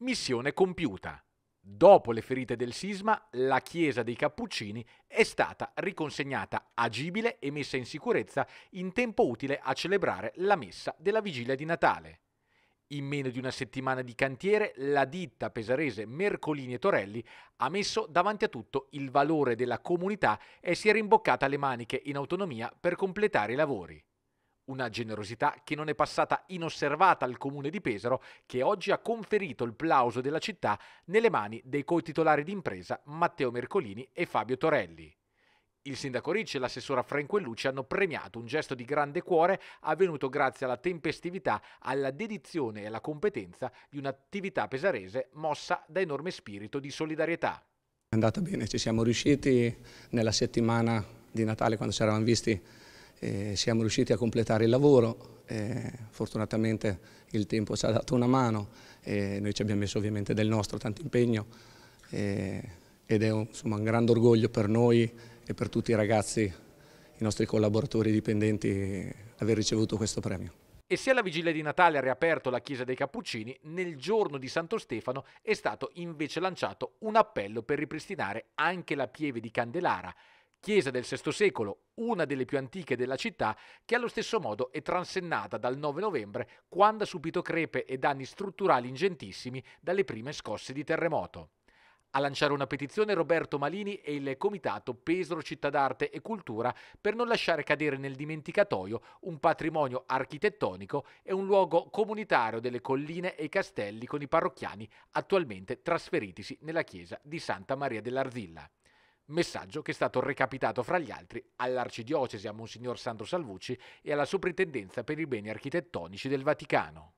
Missione compiuta. Dopo le ferite del sisma, la chiesa dei Cappuccini è stata riconsegnata agibile e messa in sicurezza in tempo utile a celebrare la messa della vigilia di Natale. In meno di una settimana di cantiere, la ditta pesarese Mercolini e Torelli ha messo davanti a tutto il valore della comunità e si è rimboccata le maniche in autonomia per completare i lavori. Una generosità che non è passata inosservata al comune di Pesaro, che oggi ha conferito il plauso della città nelle mani dei co-titolari d'impresa Matteo Mercolini e Fabio Torelli. Il sindaco Ricci e l'assessora Franquellucci hanno premiato un gesto di grande cuore avvenuto grazie alla tempestività, alla dedizione e alla competenza di un'attività pesarese mossa da enorme spirito di solidarietà. È andata bene, ci siamo riusciti nella settimana di Natale quando ci eravamo visti eh, siamo riusciti a completare il lavoro, eh, fortunatamente il tempo ci ha dato una mano, eh, noi ci abbiamo messo ovviamente del nostro tanto impegno ed è un, insomma, un grande orgoglio per noi e per tutti i ragazzi, i nostri collaboratori dipendenti aver ricevuto questo premio. E se alla vigilia di Natale ha riaperto la chiesa dei Cappuccini, nel giorno di Santo Stefano è stato invece lanciato un appello per ripristinare anche la pieve di Candelara, chiesa del VI secolo, una delle più antiche della città, che allo stesso modo è transennata dal 9 novembre, quando ha subito crepe e danni strutturali ingentissimi dalle prime scosse di terremoto. A lanciare una petizione Roberto Malini e il comitato Pesaro Città d'Arte e Cultura per non lasciare cadere nel dimenticatoio un patrimonio architettonico e un luogo comunitario delle colline e castelli con i parrocchiani attualmente trasferitisi nella chiesa di Santa Maria dell'Arzilla messaggio che è stato recapitato fra gli altri all'Arcidiocesi, a Monsignor Sandro Salvucci e alla Soprintendenza per i beni architettonici del Vaticano.